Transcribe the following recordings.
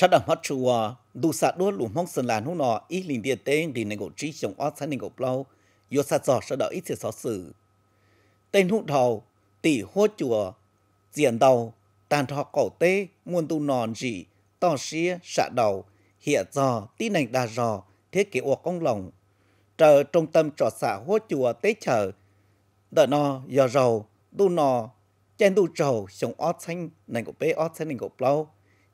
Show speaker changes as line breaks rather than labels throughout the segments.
sao đầm mắt chùa đủ sạt đua lũ mong sơn lan hôm nọ ít linh địa tên thì nên gỗ trí chồng ót sáng nên gỗ plau yo sạt giò sao đợi ít thì xó xử tên hụt đầu tỷ hô chùa diện đầu tàn thọ cổ tê muôn tu nòn dị to xía sạ đầu hiện giò tí nành đà giò thế kỷ uộc công lòng chờ trung tâm trò xã hô chùa tế chờ đợi nò giờ rầu tu nò chen tu trầu sống ót xanh nành gỗ bê ót xanh nành gỗ plau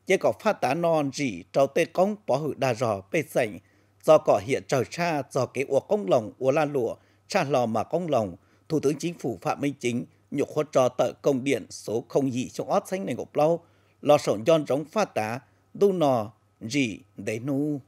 chỉ có phát tá non gì trâu tê công bỏ hữu đà rò bê sảnh do cỏ hiện trở cha do cái ua công lồng ua la lụa cha lò mà công lồng thủ tướng chính phủ phạm minh chính nhục khuất trò tợ công điện số không dị trong ót xanh này ngọc lâu lò sổn giòn rống phát tá đu nò gì để nu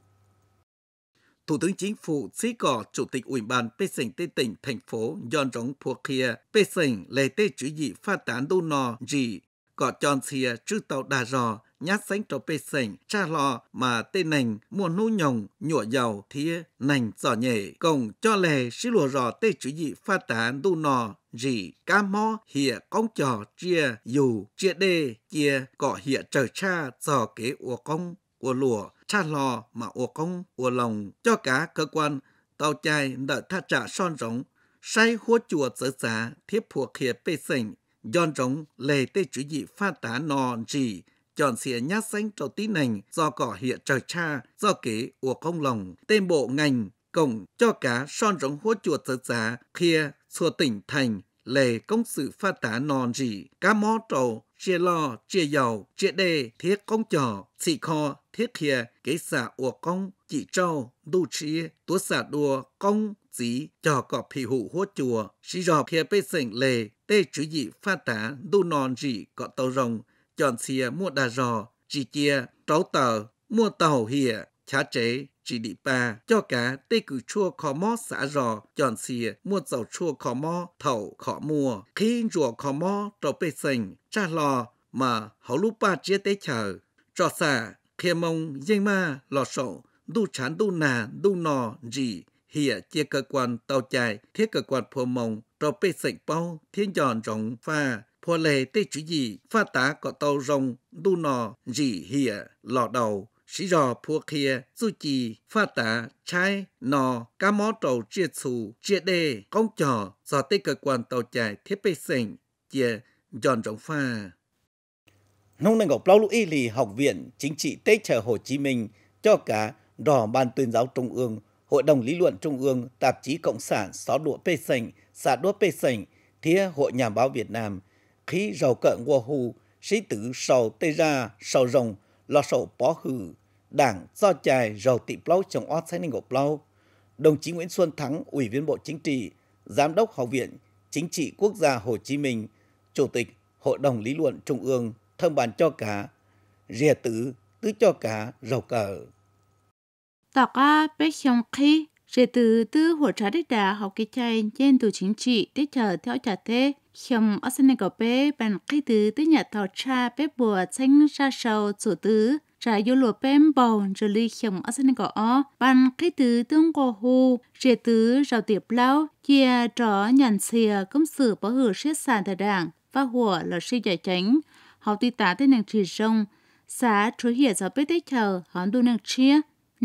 Thủ tướng Chính phủ Sĩ Cỏ, Chủ tịch Ủy ban Pê Sành Tây tỉnh, thành phố Yon Rống Pua Kia, Pê Sành Lê Tê Chủ dị Phát Tán Đô Nò Rì, Cỏ Tròn Xìa, Trư Tàu Đà Rò, nhát sánh trò bê sảnh, cha lọ mà tê nành mua nô nhồng, nhụa dầu, thía, nành giỏ nhảy, cổng cho lè xí lùa rò tê chữ dị pha tán đu nò, rỉ, cá mò, hịa cong trò, chia, dù, chia đê, chia, cọ hịa trở cha, giò kế ua công ua lùa, cha lò mà ua công ua lòng, cho cá cơ quan, tàu chai nợ tha trả son rống, say hua chùa dở giá, thiếp phùa khìa bê sảnh, yon rống lề tê chữ dị pha tán nò, rỉ, chọn xỉa nhát xanh trầu tí nành do cỏ hiện trời cha do kế ủa công lòng tên bộ ngành cổng cho cá son rống hố chuột tớ giá kia xua tỉnh thành lề công sự pha tá non gì cá mó trầu chia lo chia dầu chia đê thiết công trò xị kho thiết kia kế xả ủa công chỉ trâu đu chia túa xả đùa công dí trò cọp phì hụ hốt chùa xí rò kia bê sảnh lề tê chữ dị pha tá đu non gì cọ tàu rồng chọn xìa mua đà rò, chỉ chia, tàu tờ, mua tàu hìa, chá chế, chỉ đi ba cho cả tê cử chua khó mò xã rò chọn xìa mua dầu chua khó mò thầu khó mua khi rùa khó mò trầu bê sành cha lò mà hậu lúc ba chia tế chờ trò xả khi mông dây ma lò sổ đu chán đu nà đu nò gì hiện chia cơ quan tàu chạy thiết cơ quan phô mông trầu bê sành bao thiên giòn rộng pha phò lệ tê chữ gì pha tá có tàu rồng đu nò rỉ hìa lò đầu sĩ rò phua kia du chì pha tá chai nò cá mó trầu chia xù chia đê công trò do tê cơ quan tàu chạy thiết bị sình chia giòn rộng pha nông nâng ngọc lao lũ y lì học viện chính trị tây trở hồ chí minh cho cả đỏ ban tuyên giáo trung ương Hội đồng Lý luận Trung ương, Tạp chí Cộng sản Xó đũa Pê Sành, xã đũa Pê Sành, Thía Hội Nhà báo Việt Nam, khí rào cận qua hù, sĩ tử sầu tê ra, sầu rồng, lo sầu bó hử, đảng do chài rầu tị plau chồng oát sai ninh ngọc plau. Đồng chí Nguyễn Xuân Thắng, Ủy viên Bộ Chính trị, Giám đốc Học viện Chính trị Quốc gia Hồ Chí Minh, Chủ tịch Hội đồng Lý luận Trung ương, thơm bàn cho cả, rìa tử, tứ cho cả, rầu cờ.
Tạc A Bếch Xong Khi, rìa tử tứ hồ trá đất đà học kỳ chạy trên tù chính trị tiết chờ theo trả thế hiểm ở sân cỏ bé bàn cây tứ tới nhà thọ cha bé bùa tránh ra sau chủ tứ trả yêu lụa bé bầu rồi ly hiểm ở sân ó bàn cây tứ tương cô hù rìa tứ rào tiệp lao chia trò nhàn xìa công sự bỏ hử xếp sàn thờ đảng và hùa là si giải tránh họ tuy tá tới nàng trì rông xã chúa hiệp giáo bế tích chờ hón đu nàng chia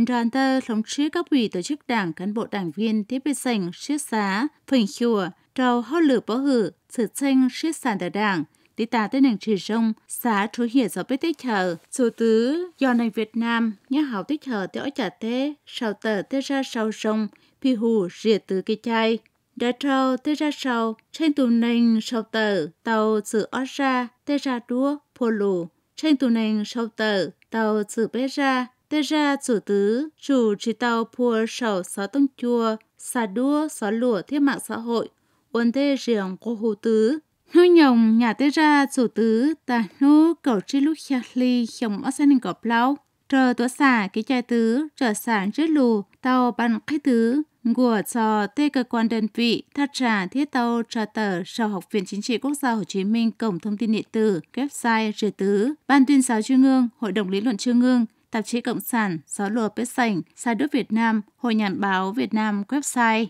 đoàn tơ thống chí các ủy tổ chức đảng cán bộ đảng viên tiếp bê sành xếp xá phình chùa trào hót lửa bó hử sự tranh suýt sàn đà đảng, tí tà tên nàng trì rông, xã chú hiểu gió bế tích hờ. Dù tứ, do nàng Việt Nam, nhà hảo tích hờ tới ổ trả tế, sau tờ tới ra sau rông, phi hù rìa từ cây chai. Đã trâu tới ra sau, trên tù nành sau tờ, tàu sự ó ra, tới ra đua phô lù. Trên tù nành sau tờ, tàu sự bế ra, tới ra chủ tứ, chủ chỉ tàu phua sầu xó tông chua, xà đua xó lùa thiết mạng xã hội, ôn tê riêng cô hồ tứ nuôi nhồng nhà tê ra chủ tứ ta nu cầu chi lúc khia ly chồng ở sân gọp lâu chờ tuổi xả cái chai tứ chờ sản chết lù tàu bằng cái tứ của cho tê cơ quan đơn vị thắt trả thiết tàu trả tờ sau học viện chính trị quốc gia Hồ Chí Minh cổng thông tin điện tử website rửa tứ ban tuyên giáo trung ương hội đồng lý luận trung ương tạp chí cộng sản gió lùa bếp sành sai đức Việt Nam hội nhàn báo Việt Nam website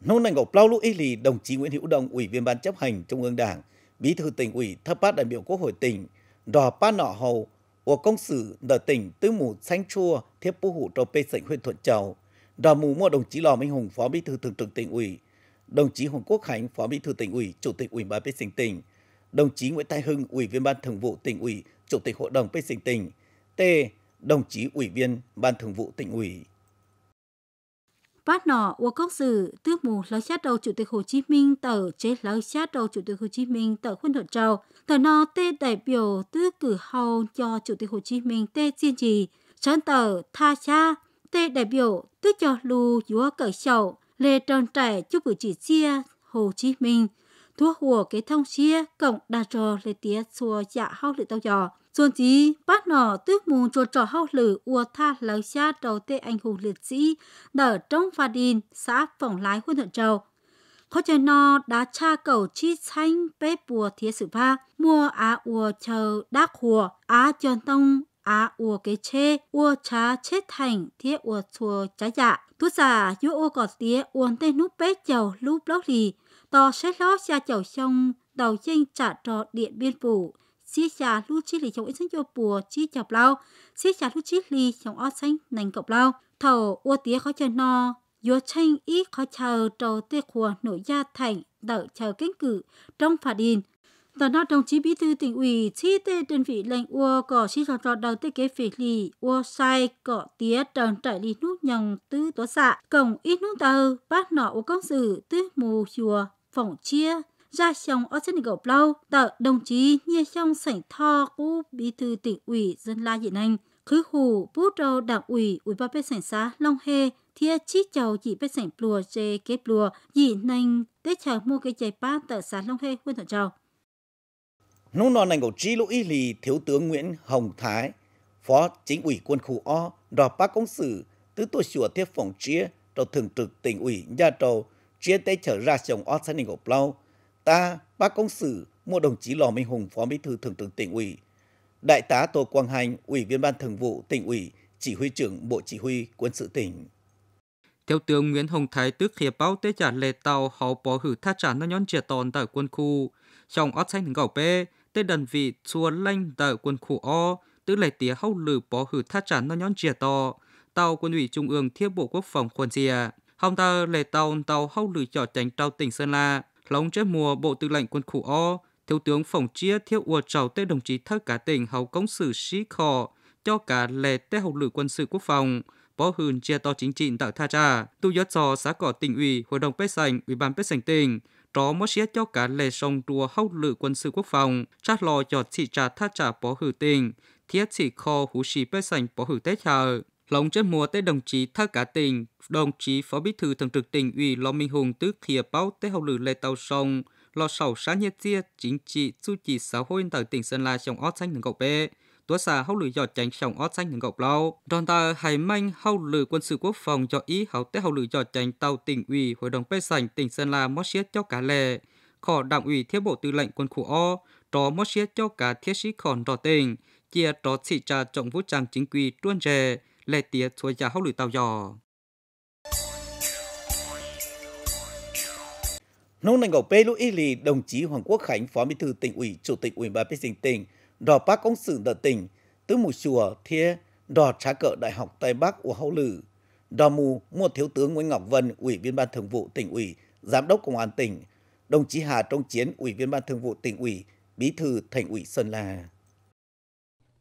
nôn nành gọc lao lũ ý lì đồng chí Nguyễn Hữu Đông, Ủy viên Ban chấp hành Trung ương Đảng, Bí thư tỉnh ủy thập bát đại biểu Quốc hội tỉnh, đò pa nọ hầu, của công sử đờ tỉnh tứ mù xanh chua thiếp bố hụ trò bê sảnh huyện Thuận Châu, đò mù mua đồng chí Lò Minh Hùng, Phó Bí thư Thường trực tỉnh ủy, đồng chí Hoàng Quốc Khánh, Phó Bí thư tỉnh ủy, Chủ tịch Ủy ban Bê Sinh tỉnh, đồng chí Nguyễn Thái Hưng, Ủy viên Ban thường vụ tỉnh ủy, Chủ tịch Hội đồng Bê Sinh tỉnh, T. Đồng chí Ủy viên Ban thường vụ tỉnh ủy.
Bát nọ của cốc sử tước mù lấy chát đầu Chủ tịch Hồ Chí Minh tờ chế lấy chát đầu Chủ tịch Hồ Chí Minh tờ khuôn hợp trâu. Tờ nọ tê đại biểu tước cử hầu cho Chủ tịch Hồ Chí Minh tê diên trì. Trấn tờ tha cha tê đại biểu tước cho lưu dúa cởi sầu. Lê tròn trẻ chúc cử chỉ chia Hồ Chí Minh. Thuốc hùa cái thông chia cộng đa trò lê tía xua dạ hao lệ tao giò. Xuân chí bắt nọ tước mù cho trò hậu lử ua tha lầu cha đầu tê anh hùng liệt sĩ nở trong pha đìn xã phỏng lái huyện thuận châu có chơi nọ đá cha cầu chi xanh bế bùa thiế sự pha mua á ua chờ đắc hùa á tròn tông á ua kế chê ua cha chết thành thiế ua chùa trái dạ. Tú giả dũ ua gọt tía uồn tê núp bế chầu lúp lóc lì to xét lót xa chầu xong đầu chênh trả trò điện biên phủ xí trả lu chi lì trong ít sinh cho bùa chi chập lao xí trả lu chi lì trong ót xanh nành cọc lao thầu ua tía khó chờ no yo tranh ít khó chờ trầu tê khua nội gia thành đợi chờ kinh cử trong phạt in tờ nó đồng chí bí thư tỉnh ủy chi tê đơn vị lệnh ua cỏ chi trò trò đầu tê kế phỉ lì ua sai cỏ tía trần trải lì nút nhồng tư tố xạ cổng ít nút tờ bác nọ ua công sự tư mù chùa phỏng chia ra trong Oceanic Plow, tờ đồng chí như trong sảnh tho của bí thư tỉnh ủy dân la hiện anh. Khứ hù bút râu đảng ủy ủy ban bê sảnh xã Long Hê, thia chi chầu chỉ bê sảnh plua chê kế plùa, dị nành tết chờ mua cây chày pa tờ xã Long Hê quân thọ chầu.
Nú nọ nành của chi lũ y lì thiếu tướng Nguyễn Hồng Thái, phó chính ủy quân khu O, đò bác công sử, tứ tổ chùa thiết phòng chia, đầu thường trực tỉnh ủy nhà trầu, chia tế trở ra chồng Oceanic Plow, ta, bác công sử, một đồng chí Lò Minh Hùng, Phó Bí thư Thường trực tỉnh ủy, Đại tá Tô Quang Hành, Ủy viên Ban
Thường vụ tỉnh ủy, Chỉ huy trưởng Bộ Chỉ huy Quân sự tỉnh. Theo tướng Nguyễn Hồng Thái tức khía báo tế trả lệ tàu hậu bỏ hử tha trả nó nhón trẻ tòn tại quân khu. Trong ớt xanh gạo bê, tế đơn vị chua lanh tại quân khu o, tứ lệ tía hậu lử bỏ hử tha trả nó nhón trẻ to. Tàu quân ủy trung ương thiết bộ quốc phòng quân dìa. Hồng ta lệ tàu tàu hậu lử trò tránh trao tỉnh Sơn La Lóng chết mùa Bộ Tư lệnh Quân khu O, Thiếu tướng Phỏng Chia thiếu ua trầu tới đồng chí thơ cả tỉnh hậu công sự sĩ khò cho cả lệ tế hậu lử quân sự quốc phòng, bó hươn chia to chính trị tại tha trà, tu gió trò xã cỏ tỉnh ủy, hội đồng bế sành, ủy ban bế sành tỉnh, tró mất xía cho cả lệ sông rùa hậu lử quân sự quốc phòng, trát lò cho thị trà tha trà bó hử tỉnh, thiết thị kho hú sĩ bế sành bó hử tế trà. Lòng chất mùa tới đồng chí Thác Cả Tình, đồng chí Phó Bí thư Thường trực tỉnh ủy Lò Minh Hùng tức khía báo tới hậu lử lê tàu sông, lò sầu xã nhiệt chia chính trị su trì xã hội tại tỉnh Sơn La trong ót xanh đường cậu bê. Tố xà hậu lử dọ tránh trong ót xanh đường cậu lao. đoàn tà hải manh hậu lử quân sự quốc phòng cho ý hậu tới hậu lử dọ tránh tàu tỉnh ủy hội đồng bê sảnh tỉnh Sơn La mót xiết cho cả lệ. Khỏ đảng ủy thiết bộ tư lệnh quân khu O, trò mót xiết cho cả thiết sĩ khòn đỏ tỉnh, chia trò thị trà trọng vũ trang chính quy tuôn rè lệ tía chua già hốc lưỡi tàu giò nông nành gầu pê lũ y lì đồng chí hoàng quốc khánh
phó bí thư tỉnh ủy chủ tịch ủy ban bế sinh tỉnh đò bác công sự đợt tỉnh tứ mù chùa thia đò trá cỡ đại học tây bắc của hậu lử đò mù mua thiếu tướng nguyễn ngọc vân ủy viên ban thường vụ tỉnh ủy giám đốc công an tỉnh đồng chí hà trung chiến ủy viên ban thường vụ tỉnh ủy bí thư thành ủy sơn la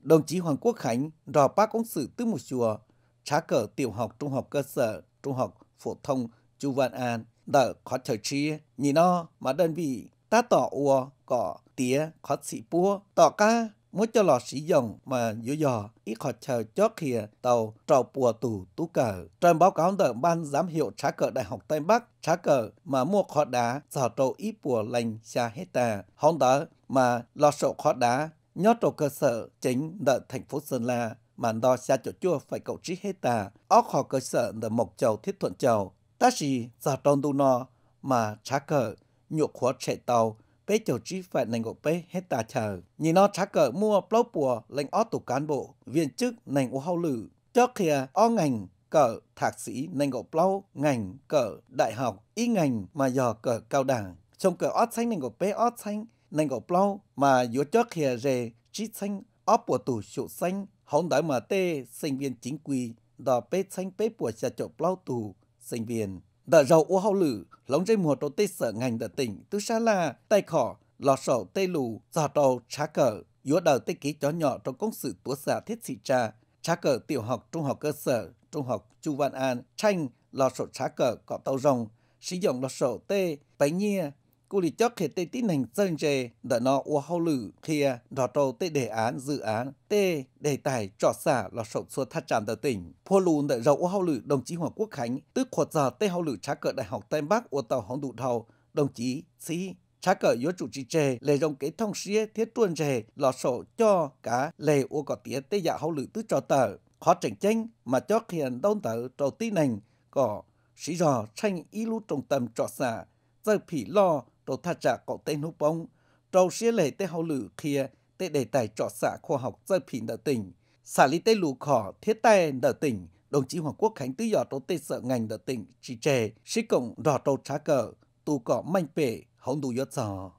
Đồng chí Hoàng Quốc Khánh rò bác ông sự tư một chùa, trá cờ tiểu học trung học cơ sở, trung học phổ thông Chu Văn An, đỡ khó thở chi, nhìn nó mà đơn vị ta tỏ ua, cỏ, tía, khó sĩ bua, tỏ ca, muốn cho lò sĩ dòng mà dữ dò, ít khó chờ chót khìa tàu trò bùa tù tú cờ. Trên báo cáo đợi ban giám hiệu trá cờ Đại học Tây Bắc, trá cờ mà mua khó đá, giò trâu ít bùa lành xa hết tà. hôm đó mà lò sổ khó đá, Nhớ trổ cơ sở chính ở thành phố Sơn La, mà đo xa chỗ chua phải cầu trí hết tà, óc họ cơ sở ở Mộc Châu Thiết Thuận Châu. Ta chỉ giả tròn đu no mà trá cờ, nhuộc khóa trẻ tàu, bé chỗ trí phải nành ngộ bé hết tà chờ. Nhìn nó trá cờ mua plau bùa lệnh ó tù cán bộ, viên chức nành ô hao lử. Cho kia ó ngành cờ thạc sĩ nành ngộ plau, ngành cờ đại học, y ngành mà dò cờ cao đẳng. Trong cờ ót xanh nành ngộ bé ót xanh, nên có plau mà yếu trước hè rề chỉ xanh ấp của tủ sụ xanh hóng đáy mà tê sinh viên chính quy đò bê xanh bê của xe chậu plau tù sinh viên đờ dầu ô hậu lử lóng dây mùa trâu tê sở ngành đờ tỉnh tư xa là tay khỏ lò sầu tê lù giò trâu trá cờ yếu đầu tê ký chó nhỏ trong công sự tố xả thiết sĩ trà trá cờ tiểu học trung học cơ sở trung học chu văn an tranh lò sổ trá cờ cọ tàu rồng sử dụng lò sổ tê bánh nhia cụ lý cho khi tê tín hành dân chê đã nó u hậu lử kia đó trâu tê đề án dự án tê đề tài trọ xả là sổ xua thắt tràn tờ tỉnh phô lùn đợi rau u hậu lử đồng chí Hoàng Quốc Khánh tức khuật giờ tê hậu lử trá cờ đại học Tây Bắc u tàu hóng đủ thầu đồng chí sĩ trá cờ yếu chủ trì chê lệ rồng kế thông xía thiết tuôn chê là sổ cho cả lệ u có tía tê dạ hậu lử tức trò tờ khó tranh tranh mà cho khiền đông tờ trâu tín hành có sĩ rò tranh ý lú trọng tâm trọ xả giờ phỉ lo đồ tha trả cậu tên hút bóng, trâu xế lệ tế hậu lử kia tế đề tài trọ xã khoa học dân phí nợ tỉnh. Xã lý tế lù khỏ thiết tay nợ tỉnh, đồng chí Hoàng Quốc Khánh tư dọ trâu tế sợ ngành nợ tỉnh chỉ trẻ sĩ cộng rò trâu trá cờ, tù cỏ manh bể, hổng đủ yốt sò.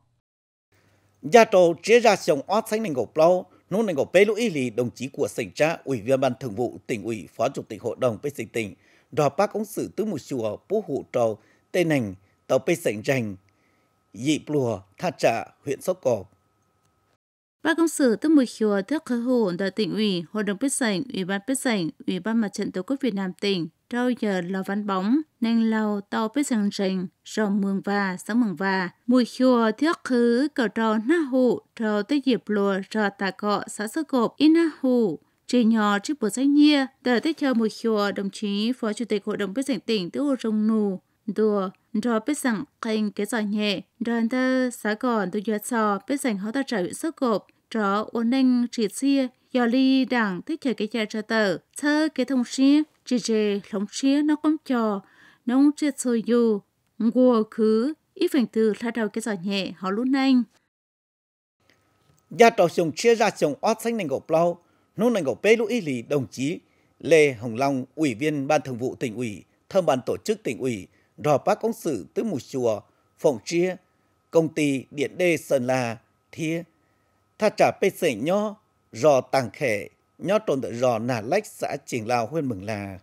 Gia trâu chế ra sông ót sánh nành gộp lâu, nô nành gộp bê lũ y lì đồng chí của sảnh tra ủy viên ban thường vụ tỉnh ủy phó chủ tịch hội đồng bế tỉnh tỉnh, rò bác ông sử tứ một chùa bố hụ trâu, tên nành tàu bế sảnh rành dị plùa tha trả huyện Sóc
Cộp.
Ba công sở tức mùi khứa thước khởi hủ đã tỉnh ủy, hội đồng quyết sảnh, ủy ban quyết sảnh, ủy ban mặt trận tổ quốc Việt Nam tỉnh, rau giờ lò văn bóng, nành lau tàu quyết sảnh rình, rồng mường và, sáng mường và, mùi khứa thước khứ cầu Trò na hủ, rau tới dịp lùa, rau tà cọ, xã sơ cộp, in na hủ, chỉ nhỏ trước bộ sách nhia, đã tới chờ mùi khứa đồng chí phó chủ tịch hội đồng quyết sảnh tỉnh tức hồ rồng nù, đùa, đó biết rằng kênh kế giỏi nhẹ, rồi ta xã còn tôi duyệt sò biết rằng họ ta trả hữu sức gộp, rồi ổn định trị xia, do ly đảng thích chơi cái chơi cho tờ, thơ cái thông xia, chỉ chê lóng xia nó cũng trò, nó cũng chết sôi dù, ngùa khứ, ít phần từ là đầu cái giỏi nhẹ họ lúc nhanh.
Gia trò sùng chia ra sùng ót xanh nành gộp lau, nô nành gộp bê lũ ý lì đồng chí Lê Hồng Long, Ủy viên Ban Thường vụ tỉnh ủy, thơm ban tổ chức tỉnh ủy, rò bác công sự tới một chùa, phòng chia, công ty điện đê sơn la, thia. Tha trả bê sể nho, rò tàng khể, nhó trộn tự rò nà lách xã trình lào huyên mừng là.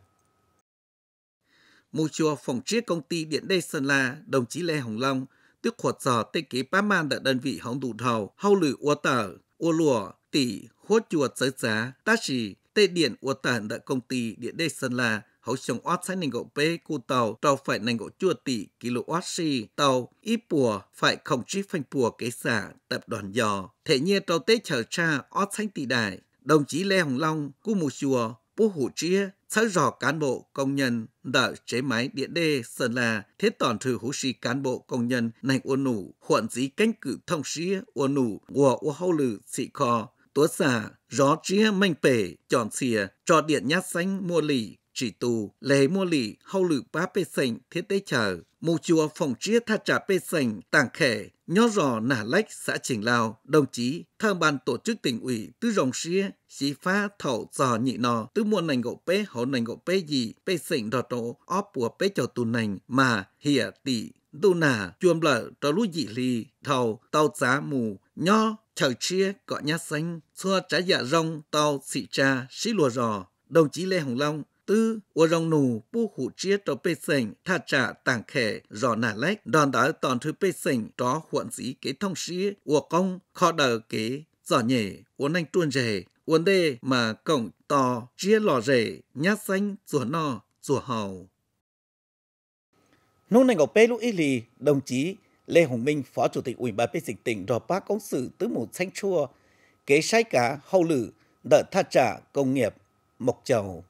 một chùa phòng chia công ty điện đê sơn la, đồng chí Lê Hồng Long, tức khuất giò tê kế bá man đã đơn vị hóng đủ thầu, hâu lử ua tờ, ua lùa, tỷ, hốt chùa giới giá, tá chỉ, tê điện ua tản đã công ty điện đê sơn la, hậu sông ót sai nền gỗ bê cu tàu tàu phải nền gỗ chua tỷ kỷ lục si tàu ít bùa phải không chi phanh bùa kế xả tập đoàn dò thể nhiên tàu tế chờ cha ót xanh tỷ đại đồng chí lê hồng long cu mù chùa bố hủ chia sớ rò cán bộ công nhân đỡ chế máy điện đê sơn la thế toàn thử hú sĩ cán bộ công nhân này uôn nủ huận dĩ cánh cử thông sĩ uôn nủ của uôn hâu lử sĩ kho tố xả gió chia manh pể tròn xìa cho điện nhát xanh mua lì chỉ tù lễ mua lì hậu lử ba bê sành thiết tế chờ mù chùa phòng chia tha trả bê sành tàng khẻ nhó rò nả lách xã trình lao đồng chí thơ ban tổ chức tỉnh ủy tư rồng xia xí phá thẩu giò nhị nò tư mua nành gỗ bê hậu nành gỗ bê gì bê sành đò trổ óp bùa bê chầu tù nành mà hìa tỷ tu nà chuông lở trò lũ dị lì thầu tàu giá mù nho chầu chia cọ nhát xanh xua trái dạ rong tàu xị cha xí lùa rò đồng chí lê hồng long tư ô rong nù bu hủ chia cho bê sinh tha trả tàng khẻ rõ nà lách đòn đá toàn thứ bê sinh đó huận dĩ kế thông sĩ ô công khó đờ kế giỏ nhể uốn anh tuôn rề uốn đê mà cổng to chia lò rề nhát xanh rùa no rùa hầu nô này ngọc bê lũ y lì đồng chí lê hồng minh phó chủ tịch ủy ban bê dịch tỉnh rò bác công sự tứ mù xanh chua kế sai cá hậu lử đợt tha trả công nghiệp mộc trầu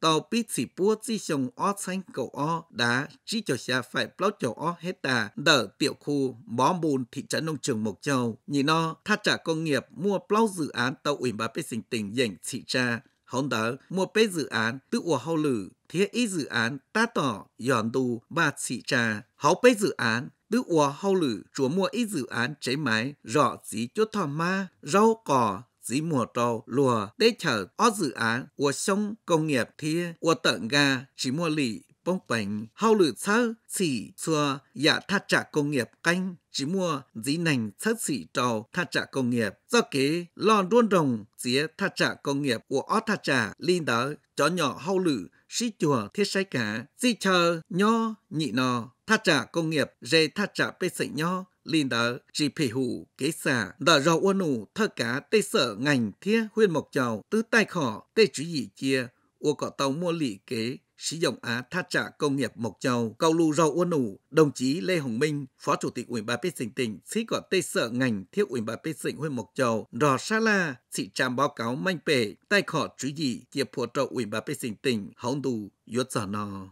tàu bị chỉ bua chỉ dùng o xanh cầu o đá chỉ cho xa phải bao cho o hết ta đỡ tiểu khu bó bùn thị trấn nông trường mộc châu nhìn nó thắt trả công nghiệp mua bao dự án tàu ủy bà bê sinh tỉnh dành trị cha hồng đỡ mua bê dự án tự ủa hậu lử thế ý dự án ta tỏ giòn tù bà trị cha hậu bê dự án tứ ủa hậu lử chúa mua ý dự án cháy máy rõ dí chốt thò ma rau cỏ dĩ mùa trâu lùa tế chở ó dự án của sông công nghiệp thì của tận ga chỉ mua lì bông bánh hao lử sơ chỉ xua dạ thắt chặt công nghiệp canh chỉ mua dĩ nành sớt xỉ trầu thắt chặt công nghiệp do kế lo đuôn rồng dĩa thắt chặt công nghiệp của ó thắt chặt linh đỡ cho nhỏ hao lử sĩ chùa thiết sai cả di chờ nho nhị nò thắt chặt công nghiệp dê thắt chặt bê sậy nho linh đỡ chỉ phỉ hủ kế xả đỡ rau uôn nụ thơ cá tê sở ngành thiết huyên mộc chầu tứ tai khỏ tê chú dị chia ua cỏ tàu mua lị kế sử dụng Á tha trả công nghiệp Mộc Châu, cầu lưu rau uôn nủ, đồng chí Lê Hồng Minh, Phó Chủ tịch Ủy ban Bế tỉnh, sĩ có tây sở ngành thiếu Ủy ban Bế Sinh huyện Mộc Châu, rò xa la, sĩ trạm báo cáo manh bể, tay khỏ chú dị, kiệp phụ trợ Ủy ban Bế tỉnh, hóng đủ, yốt sở nò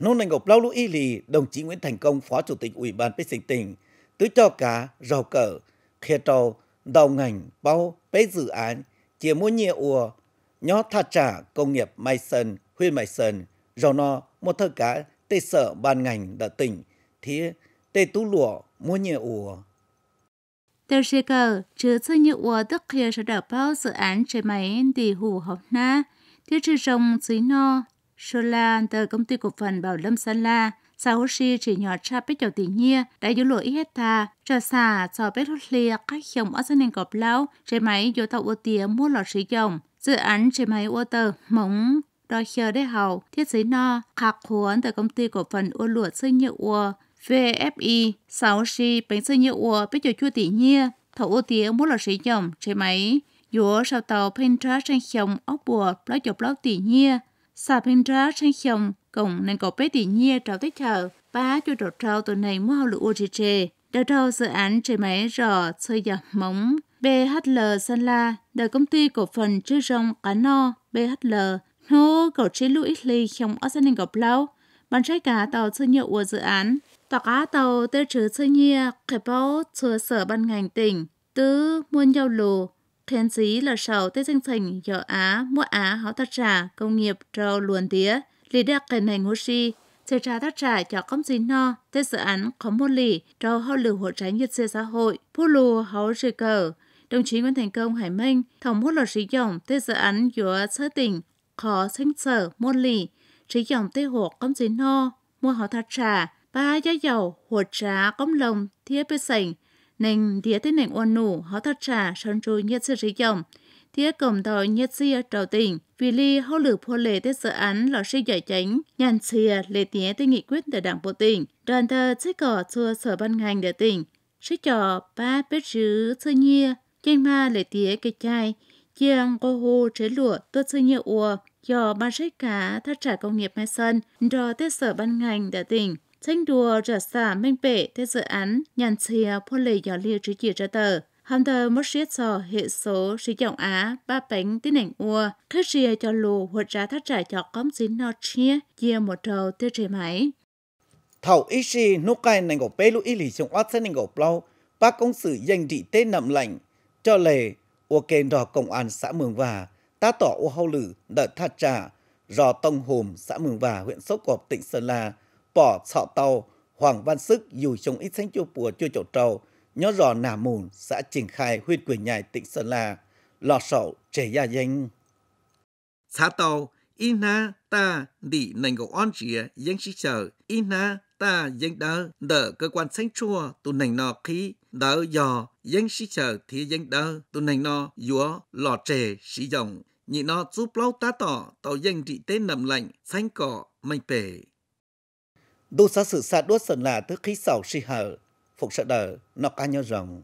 nô nành ngục lao lũ y lì, đồng chí Nguyễn Thành Công, Phó Chủ tịch Ủy ban Bế sinh tỉnh, tứ cho cá, rào cờ khe trâu, đầu ngành, bao, bế dự án, chia mua nhẹ ùa, nhó tha trả, công nghiệp mai sơn, huyên mai sơn, rào no, một thơ cá, tê sở ban ngành đỡ tỉnh, thì tê tú lụa, mua nhẹ ùa.
Tờ xe cờ, chứa sơ nhựa ùa tức khía sở đạo bao dự án trời máy đi hù học na, thiết trừ rồng dưới no, Sola từ công ty cổ phần Bảo Lâm Sơn La, sa hô si chỉ nhỏ cha bế chào tỷ nhia, đã dữ lụa ít hết thà, trà xà cho bế hốt lìa các dòng ở dân nền gọp lão, chế máy dụ tàu ô tía mua lọt sử dụng. Dự án chế máy ô tờ mống đòi chờ đế hậu, thiết giấy no, khạc huấn từ công ty cổ phần ô lụa sư nhựa ô, VFI, sáu si bánh sư nhựa ô bế chào chua tỷ nhia, thầu ô tía mua lọt sử dụng, chế máy dụ sau tàu Pinterest trên chồng ốc bùa, lão chụp lão tỷ nhia, Sạp hình ra sang chồng, cộng nên có bé tỷ nhia trao tích thở, bá cho đột trao tuần này mua hậu lụ ô trì trề. Đào trao dự án chế máy rò chơi dọc móng. BHL sơn La, đời công ty cổ phần chư rong cá no BHL, nô cầu chế lũ ít ly trong ở sân gặp lâu. Bạn trái cá tàu chơi nhậu của dự án. Tàu cá tàu tê chứa chơi nhia, khởi báo sở ban ngành tỉnh, tứ muôn giao lù, thiên dí là sầu tê danh thành giờ Á, mua Á hảo tác trả, công nghiệp trâu luồn tía, lý đặc kền hành hô si, chế trả tác trả cho công gì no, tê dự án có một lì, trâu hậu lưu hộ trái nhiệt xe xã hội, phú lù hậu rì cờ. Đồng chí Nguyễn Thành Công Hải Minh, thống hút lò sĩ dòng tê dự án giữa sở tỉnh, khó sinh sở môn lì, sĩ dòng tê hộ công gì no, mua hảo tác trả, ba giá dầu, hộ trá công lồng, thiết bê sảnh, nên địa thế nền ôn nụ họ thật trả sân trôi nhất sự sử dụng thiết cầm đòi nhất xia trào tình vì li hậu lử phô lệ tết dự án lò sư giải tránh nhàn xia lệ tía tới nghị quyết từ đảng bộ tỉnh đoàn thờ sẽ cỏ chua sở ban ngành để tỉnh sẽ trò ba bếp chứ sơ nhia trên ma lệ tía cây chai chiang cô hô chế lụa tuốt sơ nhia ua do ban sách cá thắt trả công nghiệp mai sân rồi tết sở ban ngành để tỉnh tranh đua rửa xả minh bệ tới dự án nhàn chia phô lệ gió liều trí chỉ ra tờ. Hàm tờ mất riết sò hệ số sử dụng á ba bánh tín ảnh ua, khắc rìa cho lù hoạt ra thắt trả cho cóm dính no chia, chia một trầu
tiêu trì máy. Thảo ý xì nô cài nành gò bê lũ ý lì chung oát xe nành gò blau, bác công sử danh trị tê nậm lạnh, cho lề, ua kênh đò công an xã Mường Và, tá tỏ ua hâu lử đợt thắt trả, rò tông hùm xã Mường Và huyện Sốc Cộp tỉnh Sơn La, bỏ sọ tàu Hoàng Văn Sức dù chống ít sánh chua bùa chua chỗ trầu, nhó rò nà mùn xã triển khai huyện quyền nhài tỉnh Sơn La, lò sậu trẻ gia danh. Xã tàu ina ta đi nành gầu on chìa danh sĩ chờ ina ta danh đỡ đỡ cơ quan sánh chua tụ nành nọ khí đỡ dò danh sĩ chờ thì danh đỡ tụ nành nọ dúa lò trẻ sĩ dòng nhị nó giúp lâu ta tỏ tàu danh trị tên nằm lạnh xanh cỏ mạnh bể đô sa sự sa đốt sần là thứ khí sầu si hờ phục sợ đỡ nó ca nhau rằng.